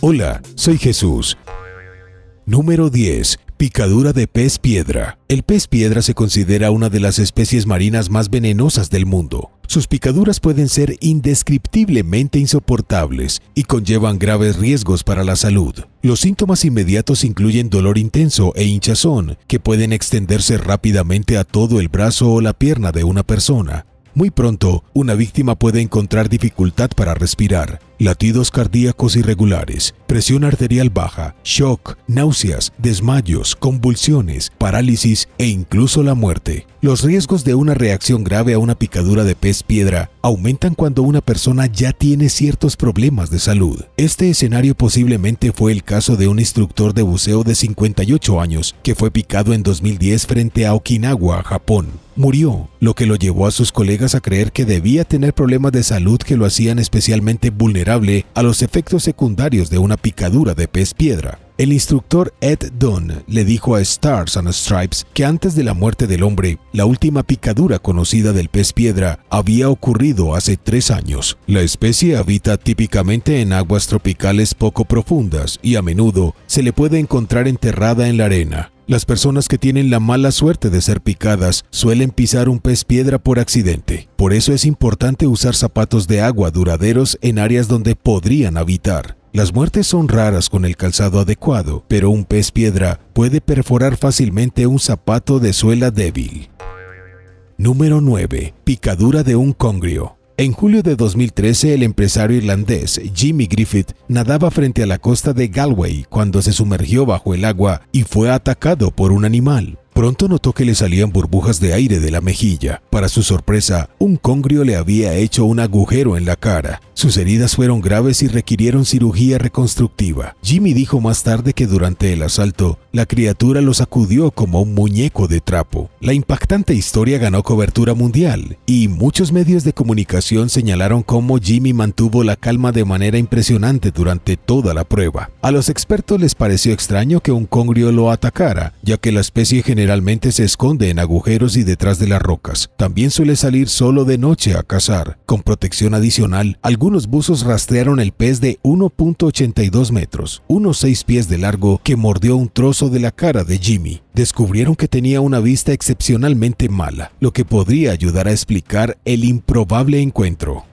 Hola, soy Jesús. Número 10. Picadura de pez piedra. El pez piedra se considera una de las especies marinas más venenosas del mundo. Sus picaduras pueden ser indescriptiblemente insoportables y conllevan graves riesgos para la salud. Los síntomas inmediatos incluyen dolor intenso e hinchazón, que pueden extenderse rápidamente a todo el brazo o la pierna de una persona. Muy pronto, una víctima puede encontrar dificultad para respirar, latidos cardíacos irregulares, presión arterial baja, shock, náuseas, desmayos, convulsiones, parálisis e incluso la muerte. Los riesgos de una reacción grave a una picadura de pez piedra aumentan cuando una persona ya tiene ciertos problemas de salud. Este escenario posiblemente fue el caso de un instructor de buceo de 58 años que fue picado en 2010 frente a Okinawa, Japón. Murió, lo que lo llevó a sus colegas a creer que debía tener problemas de salud que lo hacían especialmente vulnerable a los efectos secundarios de una picadura de pez piedra. El instructor Ed Dunn le dijo a Stars and Stripes que antes de la muerte del hombre, la última picadura conocida del pez piedra había ocurrido hace tres años. La especie habita típicamente en aguas tropicales poco profundas y a menudo se le puede encontrar enterrada en la arena. Las personas que tienen la mala suerte de ser picadas suelen pisar un pez piedra por accidente. Por eso es importante usar zapatos de agua duraderos en áreas donde podrían habitar. Las muertes son raras con el calzado adecuado, pero un pez piedra puede perforar fácilmente un zapato de suela débil. Número 9. Picadura de un congrio. En julio de 2013, el empresario irlandés Jimmy Griffith nadaba frente a la costa de Galway cuando se sumergió bajo el agua y fue atacado por un animal. Pronto notó que le salían burbujas de aire de la mejilla. Para su sorpresa, un congrio le había hecho un agujero en la cara. Sus heridas fueron graves y requirieron cirugía reconstructiva. Jimmy dijo más tarde que durante el asalto, la criatura lo sacudió como un muñeco de trapo. La impactante historia ganó cobertura mundial y muchos medios de comunicación señalaron cómo Jimmy mantuvo la calma de manera impresionante durante toda la prueba. A los expertos les pareció extraño que un congrio lo atacara, ya que la especie generó Generalmente se esconde en agujeros y detrás de las rocas. También suele salir solo de noche a cazar. Con protección adicional, algunos buzos rastrearon el pez de 1.82 metros, unos 6 pies de largo, que mordió un trozo de la cara de Jimmy. Descubrieron que tenía una vista excepcionalmente mala, lo que podría ayudar a explicar el improbable encuentro.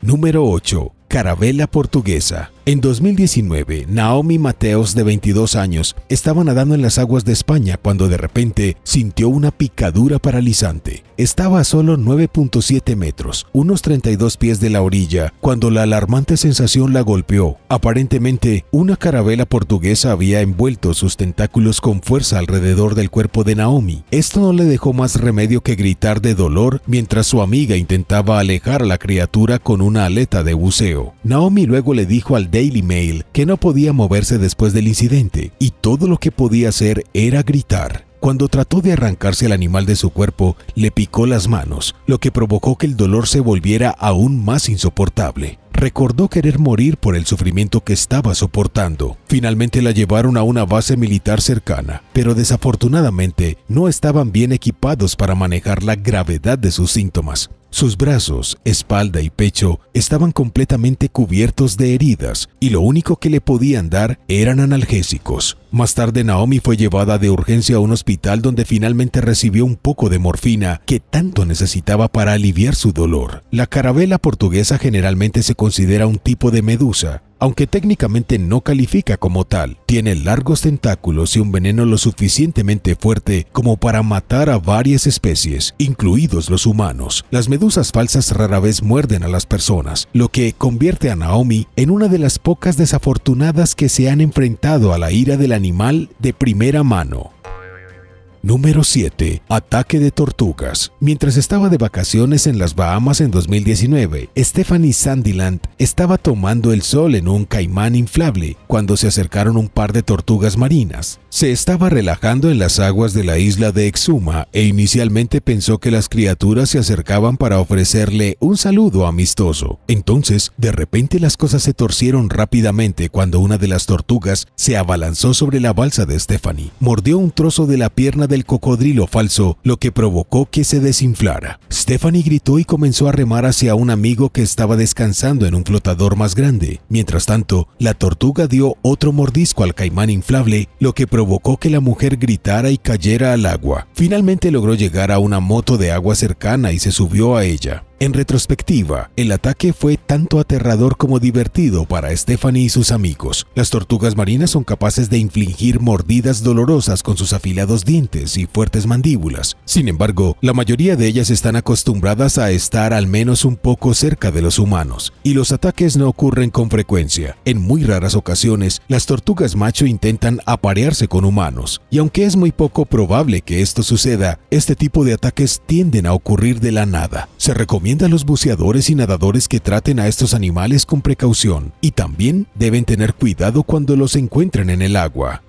Número 8. Carabela portuguesa. En 2019, Naomi Mateos, de 22 años, estaba nadando en las aguas de España cuando de repente sintió una picadura paralizante. Estaba a solo 9.7 metros, unos 32 pies de la orilla, cuando la alarmante sensación la golpeó. Aparentemente, una carabela portuguesa había envuelto sus tentáculos con fuerza alrededor del cuerpo de Naomi. Esto no le dejó más remedio que gritar de dolor mientras su amiga intentaba alejar a la criatura con una aleta de buceo. Naomi luego le dijo al Daily Mail que no podía moverse después del incidente y todo lo que podía hacer era gritar. Cuando trató de arrancarse el animal de su cuerpo, le picó las manos, lo que provocó que el dolor se volviera aún más insoportable. Recordó querer morir por el sufrimiento que estaba soportando. Finalmente la llevaron a una base militar cercana, pero desafortunadamente no estaban bien equipados para manejar la gravedad de sus síntomas. Sus brazos, espalda y pecho estaban completamente cubiertos de heridas y lo único que le podían dar eran analgésicos. Más tarde Naomi fue llevada de urgencia a un hospital donde finalmente recibió un poco de morfina que tanto necesitaba para aliviar su dolor. La carabela portuguesa generalmente se considera un tipo de medusa aunque técnicamente no califica como tal. Tiene largos tentáculos y un veneno lo suficientemente fuerte como para matar a varias especies, incluidos los humanos. Las medusas falsas rara vez muerden a las personas, lo que convierte a Naomi en una de las pocas desafortunadas que se han enfrentado a la ira del animal de primera mano. Número 7. Ataque de tortugas. Mientras estaba de vacaciones en las Bahamas en 2019, Stephanie Sandiland estaba tomando el sol en un caimán inflable cuando se acercaron un par de tortugas marinas se estaba relajando en las aguas de la isla de Exuma e inicialmente pensó que las criaturas se acercaban para ofrecerle un saludo amistoso. Entonces, de repente las cosas se torcieron rápidamente cuando una de las tortugas se abalanzó sobre la balsa de Stephanie. Mordió un trozo de la pierna del cocodrilo falso, lo que provocó que se desinflara. Stephanie gritó y comenzó a remar hacia un amigo que estaba descansando en un flotador más grande. Mientras tanto, la tortuga dio otro mordisco al caimán inflable, lo que provocó provocó que la mujer gritara y cayera al agua. Finalmente logró llegar a una moto de agua cercana y se subió a ella. En retrospectiva, el ataque fue tanto aterrador como divertido para Stephanie y sus amigos. Las tortugas marinas son capaces de infligir mordidas dolorosas con sus afilados dientes y fuertes mandíbulas. Sin embargo, la mayoría de ellas están acostumbradas a estar al menos un poco cerca de los humanos, y los ataques no ocurren con frecuencia. En muy raras ocasiones, las tortugas macho intentan aparearse con humanos, y aunque es muy poco probable que esto suceda, este tipo de ataques tienden a ocurrir de la nada. Se recomienda recomienda a los buceadores y nadadores que traten a estos animales con precaución y también deben tener cuidado cuando los encuentren en el agua.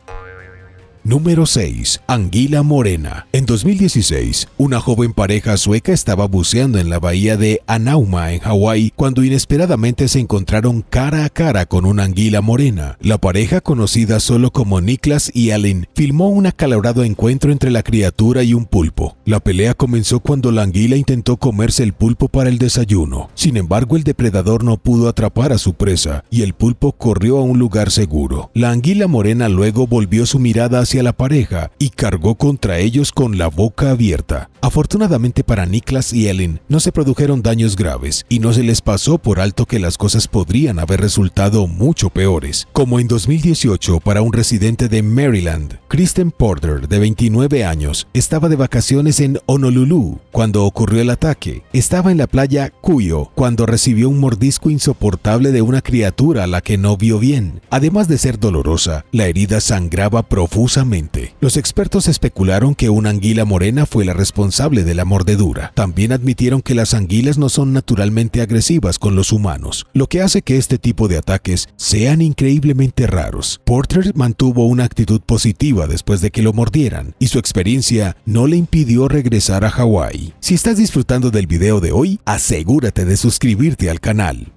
Número 6. Anguila Morena. En 2016, una joven pareja sueca estaba buceando en la bahía de Anauma, en Hawái, cuando inesperadamente se encontraron cara a cara con una anguila morena. La pareja, conocida solo como Niklas y Allen, filmó un acalorado encuentro entre la criatura y un pulpo. La pelea comenzó cuando la anguila intentó comerse el pulpo para el desayuno. Sin embargo, el depredador no pudo atrapar a su presa y el pulpo corrió a un lugar seguro. La anguila morena luego volvió su mirada hacia la pareja y cargó contra ellos con la boca abierta. Afortunadamente para Niklas y Ellen no se produjeron daños graves y no se les pasó por alto que las cosas podrían haber resultado mucho peores, como en 2018 para un residente de Maryland. Kristen Porter, de 29 años, estaba de vacaciones en Honolulu cuando ocurrió el ataque. Estaba en la playa Cuyo cuando recibió un mordisco insoportable de una criatura a la que no vio bien. Además de ser dolorosa, la herida sangraba profusamente los expertos especularon que una anguila morena fue la responsable de la mordedura. También admitieron que las anguilas no son naturalmente agresivas con los humanos, lo que hace que este tipo de ataques sean increíblemente raros. Porter mantuvo una actitud positiva después de que lo mordieran, y su experiencia no le impidió regresar a Hawái. Si estás disfrutando del video de hoy, asegúrate de suscribirte al canal.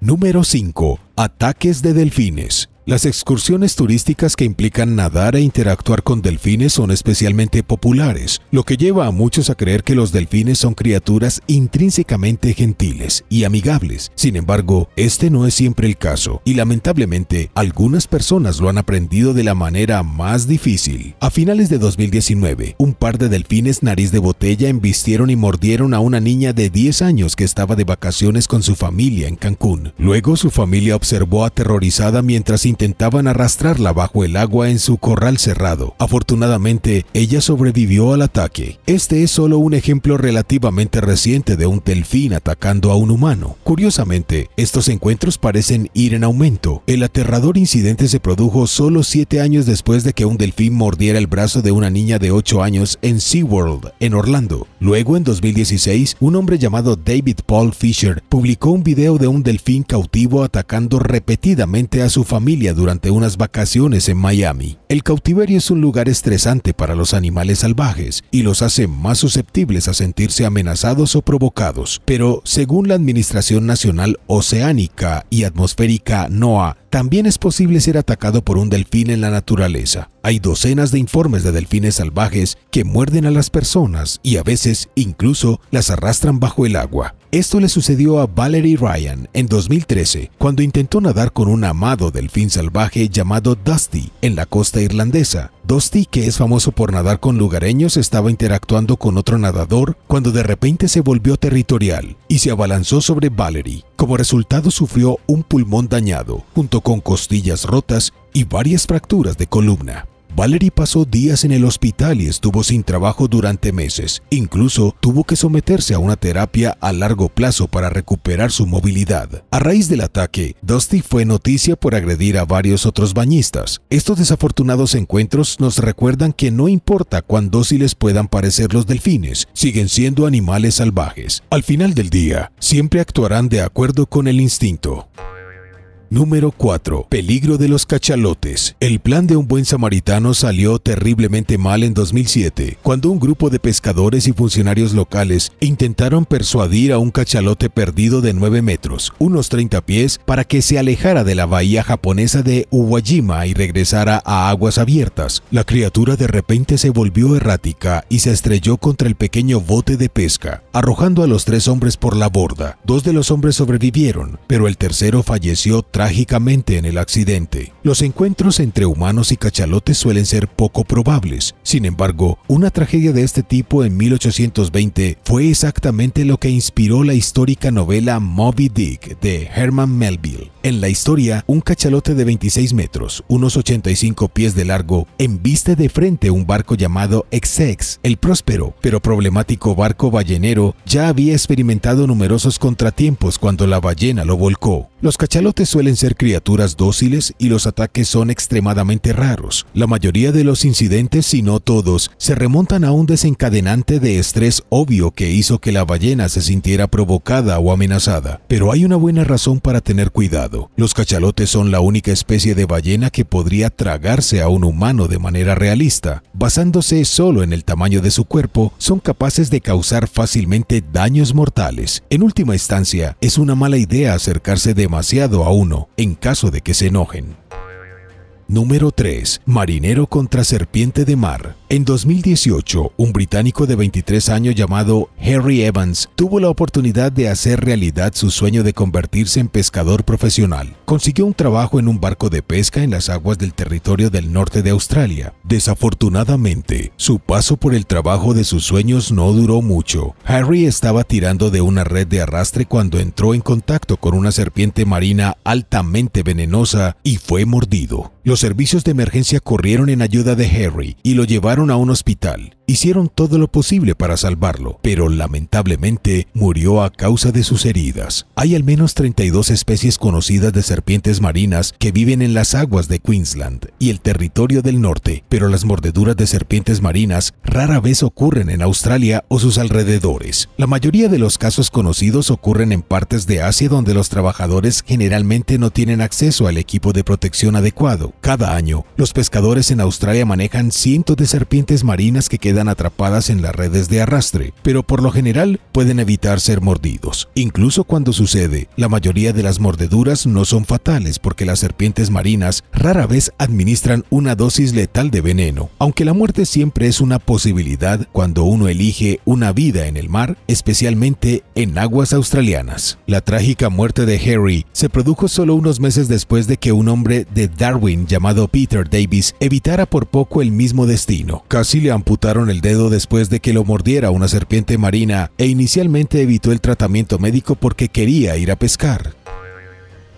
Número 5. Ataques de delfines. Las excursiones turísticas que implican nadar e interactuar con delfines son especialmente populares, lo que lleva a muchos a creer que los delfines son criaturas intrínsecamente gentiles y amigables. Sin embargo, este no es siempre el caso, y lamentablemente algunas personas lo han aprendido de la manera más difícil. A finales de 2019, un par de delfines nariz de botella embistieron y mordieron a una niña de 10 años que estaba de vacaciones con su familia en Cancún. Luego su familia observó aterrorizada mientras intentaban arrastrarla bajo el agua en su corral cerrado. Afortunadamente, ella sobrevivió al ataque. Este es solo un ejemplo relativamente reciente de un delfín atacando a un humano. Curiosamente, estos encuentros parecen ir en aumento. El aterrador incidente se produjo solo siete años después de que un delfín mordiera el brazo de una niña de 8 años en SeaWorld, en Orlando. Luego, en 2016, un hombre llamado David Paul Fisher publicó un video de un delfín cautivo atacando repetidamente a su familia durante unas vacaciones en Miami. El cautiverio es un lugar estresante para los animales salvajes y los hace más susceptibles a sentirse amenazados o provocados. Pero según la Administración Nacional Oceánica y Atmosférica NOAA, también es posible ser atacado por un delfín en la naturaleza. Hay docenas de informes de delfines salvajes que muerden a las personas y a veces incluso las arrastran bajo el agua. Esto le sucedió a Valerie Ryan en 2013 cuando intentó nadar con un amado delfín salvaje llamado Dusty en la costa irlandesa. Dusty, que es famoso por nadar con lugareños, estaba interactuando con otro nadador cuando de repente se volvió territorial y se abalanzó sobre Valerie, como resultado sufrió un pulmón dañado, junto con costillas rotas y varias fracturas de columna. Valerie pasó días en el hospital y estuvo sin trabajo durante meses. Incluso tuvo que someterse a una terapia a largo plazo para recuperar su movilidad. A raíz del ataque, Dusty fue noticia por agredir a varios otros bañistas. Estos desafortunados encuentros nos recuerdan que no importa cuán dóciles puedan parecer los delfines, siguen siendo animales salvajes. Al final del día, siempre actuarán de acuerdo con el instinto. Número 4. Peligro de los cachalotes. El plan de un buen samaritano salió terriblemente mal en 2007, cuando un grupo de pescadores y funcionarios locales intentaron persuadir a un cachalote perdido de 9 metros, unos 30 pies, para que se alejara de la bahía japonesa de Uwajima y regresara a aguas abiertas. La criatura de repente se volvió errática y se estrelló contra el pequeño bote de pesca, arrojando a los tres hombres por la borda. Dos de los hombres sobrevivieron, pero el tercero falleció tras trágicamente en el accidente. Los encuentros entre humanos y cachalotes suelen ser poco probables. Sin embargo, una tragedia de este tipo en 1820 fue exactamente lo que inspiró la histórica novela Moby Dick de Herman Melville. En la historia, un cachalote de 26 metros, unos 85 pies de largo, embiste de frente un barco llamado Exex, el próspero pero problemático barco ballenero ya había experimentado numerosos contratiempos cuando la ballena lo volcó. Los cachalotes suelen ser criaturas dóciles y los ataques son extremadamente raros. La mayoría de los incidentes, si no todos, se remontan a un desencadenante de estrés obvio que hizo que la ballena se sintiera provocada o amenazada. Pero hay una buena razón para tener cuidado. Los cachalotes son la única especie de ballena que podría tragarse a un humano de manera realista. Basándose solo en el tamaño de su cuerpo, son capaces de causar fácilmente daños mortales. En última instancia, es una mala idea acercarse demasiado a uno en caso de que se enojen. Número 3. Marinero contra serpiente de mar. En 2018, un británico de 23 años llamado Harry Evans tuvo la oportunidad de hacer realidad su sueño de convertirse en pescador profesional. Consiguió un trabajo en un barco de pesca en las aguas del territorio del norte de Australia. Desafortunadamente, su paso por el trabajo de sus sueños no duró mucho. Harry estaba tirando de una red de arrastre cuando entró en contacto con una serpiente marina altamente venenosa y fue mordido. Los servicios de emergencia corrieron en ayuda de Harry y lo llevaron a un hospital hicieron todo lo posible para salvarlo, pero lamentablemente murió a causa de sus heridas. Hay al menos 32 especies conocidas de serpientes marinas que viven en las aguas de Queensland y el territorio del norte, pero las mordeduras de serpientes marinas rara vez ocurren en Australia o sus alrededores. La mayoría de los casos conocidos ocurren en partes de Asia donde los trabajadores generalmente no tienen acceso al equipo de protección adecuado. Cada año, los pescadores en Australia manejan cientos de serpientes marinas que quedan atrapadas en las redes de arrastre, pero por lo general pueden evitar ser mordidos. Incluso cuando sucede, la mayoría de las mordeduras no son fatales porque las serpientes marinas rara vez administran una dosis letal de veneno. Aunque la muerte siempre es una posibilidad cuando uno elige una vida en el mar, especialmente en aguas australianas. La trágica muerte de Harry se produjo solo unos meses después de que un hombre de Darwin llamado Peter Davis evitara por poco el mismo destino. Casi le amputaron el dedo después de que lo mordiera una serpiente marina e inicialmente evitó el tratamiento médico porque quería ir a pescar.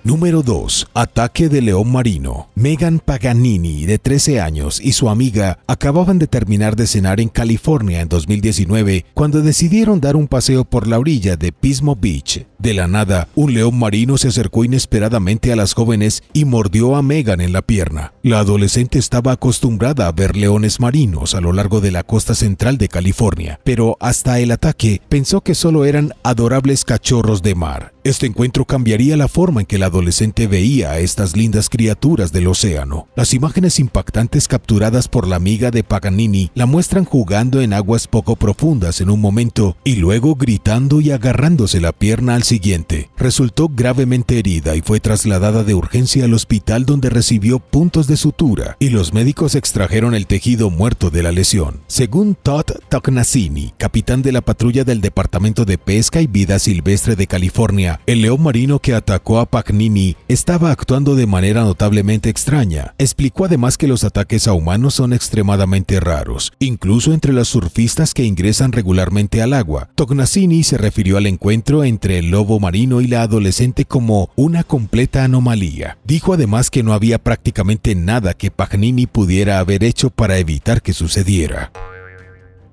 Número 2. Ataque de león marino. Megan Paganini, de 13 años, y su amiga acababan de terminar de cenar en California en 2019 cuando decidieron dar un paseo por la orilla de Pismo Beach. De la nada, un león marino se acercó inesperadamente a las jóvenes y mordió a Megan en la pierna. La adolescente estaba acostumbrada a ver leones marinos a lo largo de la costa central de California, pero hasta el ataque pensó que solo eran adorables cachorros de mar. Este encuentro cambiaría la forma en que la adolescente veía a estas lindas criaturas del océano. Las imágenes impactantes capturadas por la amiga de Paganini la muestran jugando en aguas poco profundas en un momento y luego gritando y agarrándose la pierna al siguiente. Resultó gravemente herida y fue trasladada de urgencia al hospital donde recibió puntos de sutura y los médicos extrajeron el tejido muerto de la lesión. Según Todd Tocnasini, capitán de la patrulla del Departamento de Pesca y Vida Silvestre de California, el león marino que atacó a Paganini Pagnini estaba actuando de manera notablemente extraña. Explicó además que los ataques a humanos son extremadamente raros, incluso entre los surfistas que ingresan regularmente al agua. Tognasini se refirió al encuentro entre el lobo marino y la adolescente como una completa anomalía. Dijo además que no había prácticamente nada que Pagnini pudiera haber hecho para evitar que sucediera.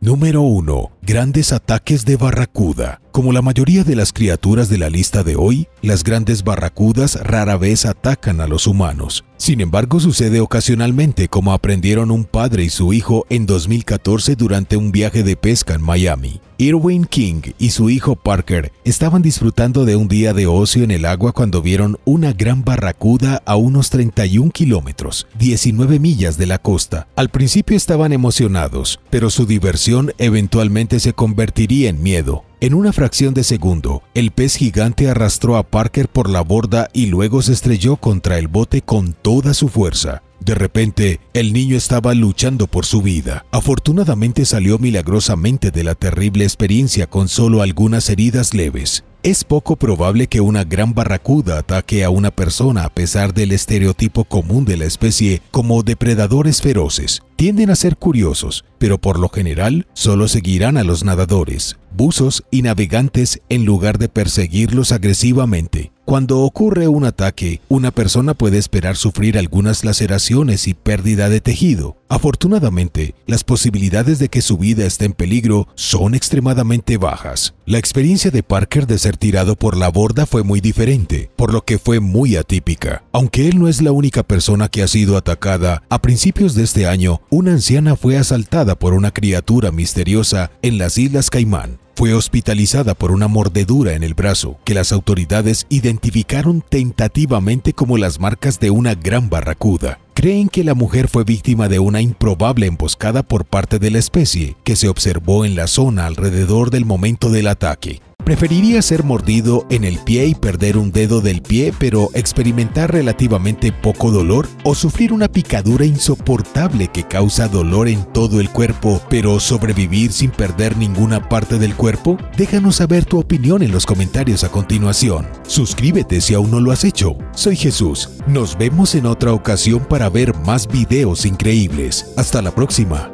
Número 1. Grandes ataques de barracuda. Como la mayoría de las criaturas de la lista de hoy, las grandes barracudas rara vez atacan a los humanos. Sin embargo, sucede ocasionalmente, como aprendieron un padre y su hijo en 2014 durante un viaje de pesca en Miami. Irwin King y su hijo Parker estaban disfrutando de un día de ocio en el agua cuando vieron una gran barracuda a unos 31 kilómetros, 19 millas de la costa. Al principio estaban emocionados, pero su diversión eventualmente se convertiría en miedo. En una fracción de segundo, el pez gigante arrastró a Parker por la borda y luego se estrelló contra el bote con toda su fuerza. De repente, el niño estaba luchando por su vida. Afortunadamente salió milagrosamente de la terrible experiencia con solo algunas heridas leves. Es poco probable que una gran barracuda ataque a una persona a pesar del estereotipo común de la especie como depredadores feroces. Tienden a ser curiosos, pero por lo general solo seguirán a los nadadores, buzos y navegantes en lugar de perseguirlos agresivamente. Cuando ocurre un ataque, una persona puede esperar sufrir algunas laceraciones y pérdida de tejido. Afortunadamente, las posibilidades de que su vida esté en peligro son extremadamente bajas. La experiencia de Parker de ser tirado por la borda fue muy diferente, por lo que fue muy atípica. Aunque él no es la única persona que ha sido atacada, a principios de este año, una anciana fue asaltada por una criatura misteriosa en las Islas Caimán. Fue hospitalizada por una mordedura en el brazo que las autoridades identificaron tentativamente como las marcas de una gran barracuda. Creen que la mujer fue víctima de una improbable emboscada por parte de la especie que se observó en la zona alrededor del momento del ataque. Preferiría ser mordido en el pie y perder un dedo del pie, pero experimentar relativamente poco dolor, o sufrir una picadura insoportable que causa dolor en todo el cuerpo, pero sobrevivir sin perder ninguna parte del cuerpo? Déjanos saber tu opinión en los comentarios a continuación. Suscríbete si aún no lo has hecho. Soy Jesús. Nos vemos en otra ocasión para ver más videos increíbles. Hasta la próxima.